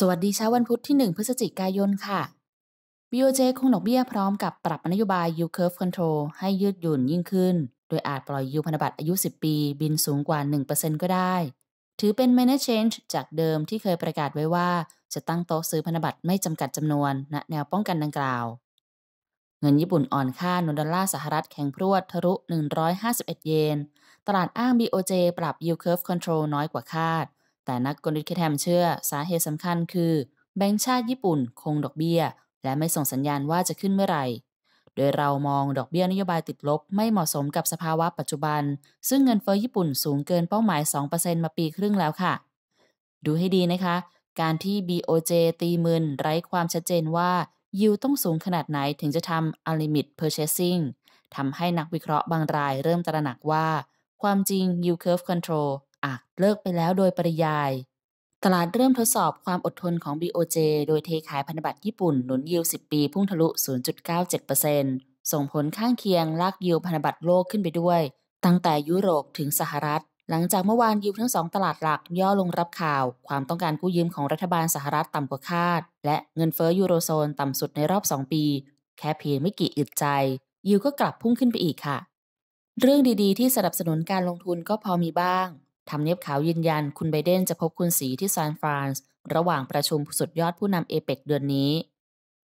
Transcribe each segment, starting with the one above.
สวัสดีเช้าวันพุธที่ 1 พฤศจิกายน ค่ะ BOJ คงดอกเบี้ยพร้อมกับปรับนโยบาย yield curve control ให้ยืดหยุ่นยิ่งขึ้น โดยอาจปล่อยยูพันธบัตรอายุ 10 ปี บินสูงกว่า 1%ก็ได้ ถือเป็น minor change จากเดิมที่เคยประกาศไว้ว่า จะตั้งโต๊ะซื้อพันธบัตรไม่จำกัดจำนวน ณ แนวป้องกันดังกล่าว เงินญี่ปุ่นอ่อนค่านนดอลลาร์สหรัฐแข็งพรวดทะลุ151 เยน ตลาดอ้าง BOJ ปรับ yield curve control น้อยกว่าคาดแต่นักกลยุทธ์แคทมเชื่อสาเหตุสำคัญคือ แบงก์ชาติญี่ปุ่นคงดอกเบี้ย และไม่ส่งสัญญาณว่าจะขึ้นเมื่อไหร่ โดยเรามองดอกเบี้ยนโยบายติดลบ ไม่เหมาะสมกับสภาวะปัจจุบัน ซึ่งเงินเฟอ้อญี่ปุ่นสูงเกินเป้าหมาย 2%มาปีครึ่งแล้วค่ะ ดูให้ดีนะคะ การที่ BOJ ตีมืนไร้ความชัดเจนว่ายิวต้องสูงขนาดไหนถึงจะทำ unlimit purchasing ทำให้นักวิเคราะห์บางรายเริ่มตระหนักว่า ความจริง yield curve control อักเลิกไปแล้วโดยปริยายตลาดเริ่มทดสอบความอดทนของ BOJ โดยเทขายพันธบัตรญี่ปุ่นหนุนยิว 10 ปีพุ่งทะลุ 0.97%ส่งผลข้างเคียงลากยิวพันธบัตรโลกขึ้นไปด้วย ตั้งแต่ยุโรปถึงสหรัฐ หลังจากเมื่อวานยิวทั้งสองตลาดหลักย่อลงรับข่าว ความต้องการกู้ยืมของรัฐบาลสหรัฐต่ำกว่าคาด และเงินเฟ้อยูโรโซนต่ำสุดในรอบ 2 ปี แค่เพียงไม่กี่อึดใจยิวก็กลับพุ่งขึ้นไปอีกค่ะ เรื่องดีๆ ที่สนับสนุนการลงทุนก็พอมีบ้างทำเนียบขาวยืนยันคุณไบเดนจะพบคุณสีที่ซานฟรานซ์ระหว่างประชุมสุดยอดผู้นำเอเปกเดือนนี้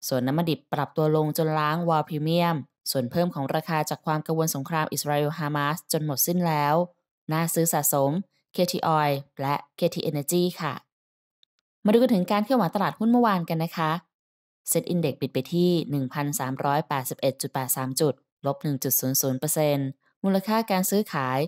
ส่วนน้ำมันดิบปรับตัวลงจนล้างวอลพรีเมียม ส่วนเพิ่มของราคาจากความกังวลสงครามอิสราเอลฮามาสจนหมดสิ้นแล้ว น่าซื้อสะสม KT Oil และ KT Energy ค่ะ มาดูกันถึงการเคลื่อนไหวตลาดหุ้นเมื่อวานกันนะคะ เซ็ตอินเด็กซ์ปิดไปที่ 1,381.83จุดลบ1.00%เมูลค่าการซื้อขาย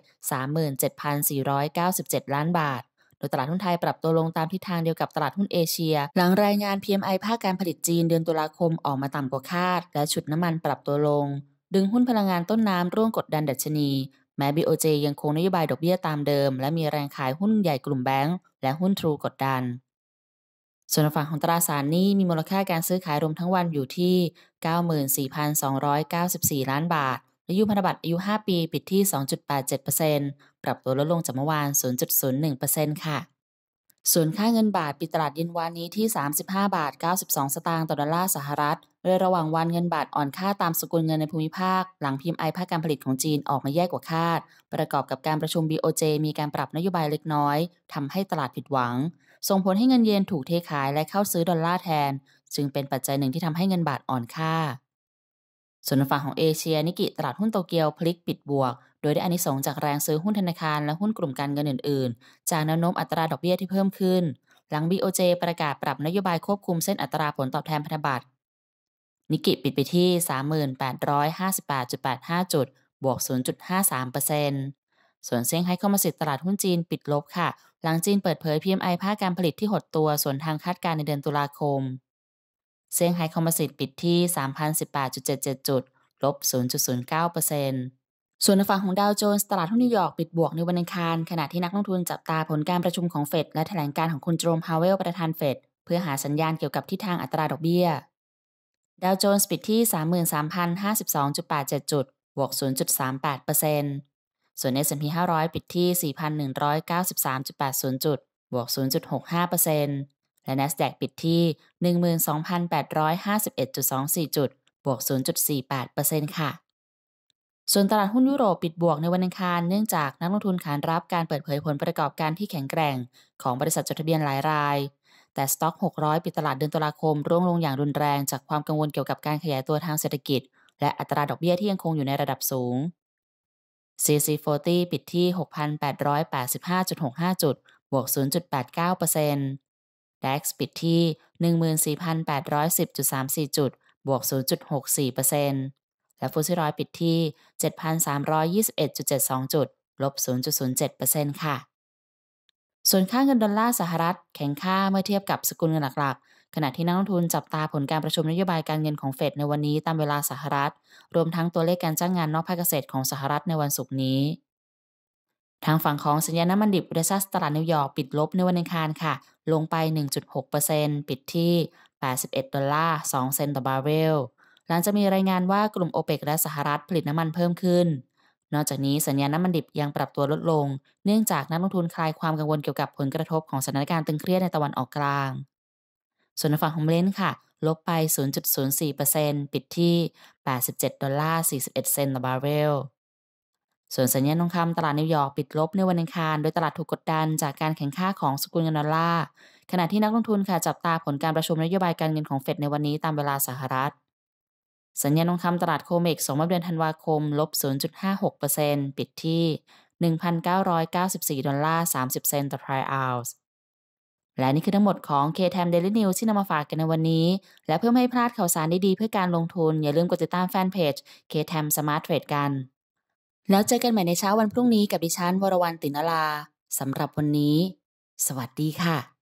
37,497 ล้านบาท โดยตลาดหุ้นไทยปรับตัวลงตามทิศทางเดียวกับตลาดหุ้นเอเชีย หลังรายงาน PMI ภาคการผลิตจีนเดือนตุลาคมออกมาต่ำกว่าคาด และฉุดน้ำมันปรับตัวลง ดึงหุ้นพลังงานต้นน้ำร่วงกดดันดัชนี แม้ BOJ ยังคงนโยบายดอกเบี้ยตามเดิม และมีแรงขายหุ้นใหญ่กลุ่มแบงก์และหุ้นทรูกดดัน ส่วนฝั่งของตราสารนี้ มีมูลค่าการซื้อขายรวมทั้งวันอยู่ที่ 94,294 ล้านบาทอายุพันธบัตรอายุ 5 ปี ปิดที่ 2.87%ปรับตัวลดลงจากเมื่อวาน 0.01%ค่ะ ส่วนค่าเงินบาทปิดตลาดเย็นวานนี้ที่ 35 บาท 92 สตางค์ต่อดอลลาร์สหรัฐ โดยระหว่างวันเงินบาทอ่อนค่าตามสกุลเงินในภูมิภาค หลังพิมพ์ไอภาคการผลิตของจีนออกมาแย่กว่าคาด ประกอบกับการประชุม BOJ มีการปรับนโยบายเล็กน้อย ทำให้ตลาดผิดหวัง ส่งผลให้เงินเยนถูกเทขายและเข้าซื้อดอลลาร์แทน จึงเป็นปัจจัยหนึ่งที่ทำให้เงินบาทอ่อนค่าส่วนฝั่งของเอเชียนิกิตลาดหุ้นโตเกียวพลิกปิดบวก โดยได้อานิสงส์จากแรงซื้อหุ้นธนาคารและหุ้นกลุ่มการเงินอื่น ๆ จากแนวโน้มอัตราดอกเบี้ยที่เพิ่มขึ้น หลัง BOJ ประกาศปรับนโยบายควบคุมเส้นอัตราผลตอบแทนพันธบัตร นิกิปิดไปที่ 38,58.85 จุด บวก 0.53%ส่วนเซี่ยงไฮ้้ามมิทสิตตลาดหุ้นจีนปิดลบค่ะ หลังจีนเปิดเผย PMI ภาคการผลิตที่หดตัวส่วนทางคาดการในเดือนตุลาคมเซี่ยงไฮ้คอมโชสิตปิดที่ 3,018.77 จุด ลบ 0.09%ส่วนในฝั่งของดาวโจนส์ตลาดหุ้นนิวยอร์กปิดบวกในวันอังคารขณะที่นักลงทุนจับตาผลการประชุมของเฟดและแถลงการของคุณโจมพาวเวลประธานเฟดเพื่อหาสัญญาณเกี่ยวกับทิศทางอัตราดอกเบี้ย ดาวโจนส์ปิดที่ 33,052.87 จุด บวก 0.38%ส่วน S&P 500 ปิดที่4,193.80จุด บวก0.65%และ NASDAQ ปิดที่ 12,851.24จุด บวก 0.48%ค่ะ ส่วนตลาดหุ้นยุโรปปิดบวกในวันอังคาร เนื่องจากนักลงทุนขานรับการเปิดเผยผลประกอบการที่แข็งแกร่ง ของบริษัทจดทะเบียนหลายราย แต่สต็อก600 ปิดตลาดเดือนตุลาคมร่วงลงอย่างรุนแรงจากความกังวลเกี่ยวกับการขยายตัวทางเศรษฐกิจ และอัตราดอกเบี้ยที่ยังคงอยู่ในระดับสูง CC40 ปิดที่6,885.65จุดบวก0.89%เ DAX ปิดที่ 14,810.34จุดบวก 0.64%และฟูซีร้อยปิดที่ 7,321.72จุดลบ 0.07%ค่ะ ส่วนค่าเงินดอลลาร์สหรัฐแข็งค่าเมื่อเทียบกับสกุลเงินหลักๆ ขณะที่นักลงทุนจับตาผลการประชุมนโยบายการเงินของเฟดในวันนี้ตามเวลาสหรัฐ รวมทั้งตัวเลขการจ้างงานนอกภาคเกษตรของสหรัฐในวันศุกร์นี้ทางฝั่งของสัญญาน้ำมันดิบเวซัสตลาดนิวยอร์กปิดลบในวันอังคารค่ะ ลงไป 1.6%ปิดที่81ดอลลาร์2เซนต์ต่อบาร์เรล หลังจะมีรายงานว่ากลุ่มโอเปกและสหรัฐผลิตน้ำมันเพิ่มขึ้น นอกจากนี้สัญญาณน้ำมันดิบยังปรับตัวลดลง เนื่องจากนักลงทุนคลายความกังวลเกี่ยวกับผลกระทบของสถานการณ์ตึงเครียดในตะวันออกกลาง ส่วนฝั่งของเลนค่ะ ลบไป0.04%ปิดที่87ดอลลาร์41เซนต์ต่อบาร์เรลส่วนสัญญาณทองคำตลาดนิวยอร์กปิดลบในวันอังคาร โดยตลาดถูกกดดันจากการแข่งข้าของสกุลเงินดอลลาร์ ขณะที่นักลงทุนค่ะจับตาผลการประชุมนโยบายการเงินของเฟดในวันนี้ตามเวลาสหรัฐ สัญญาณทองคำตลาดโคเมกสองเดือนธันวาคม ลบ 0.56%ปิดที่ 1,994ดอลลาร์30เซนต์ต่อทริอัลส์และนี่คือทั้งหมดของ k t m Daily News ที่นำมาฝากกันในวันนี้ และเพื่อไม่ให้พลาดข่าวสารดีๆเพื่อการลงทุนอย่าลืมกดติดตามแฟนเพจ k t m Smart Trade กันแล้วเจอกันใหม่ในเช้าวันพรุ่งนี้กับดิฉันวรวรรณตินลาสำหรับวันนี้ สวัสดีค่ะ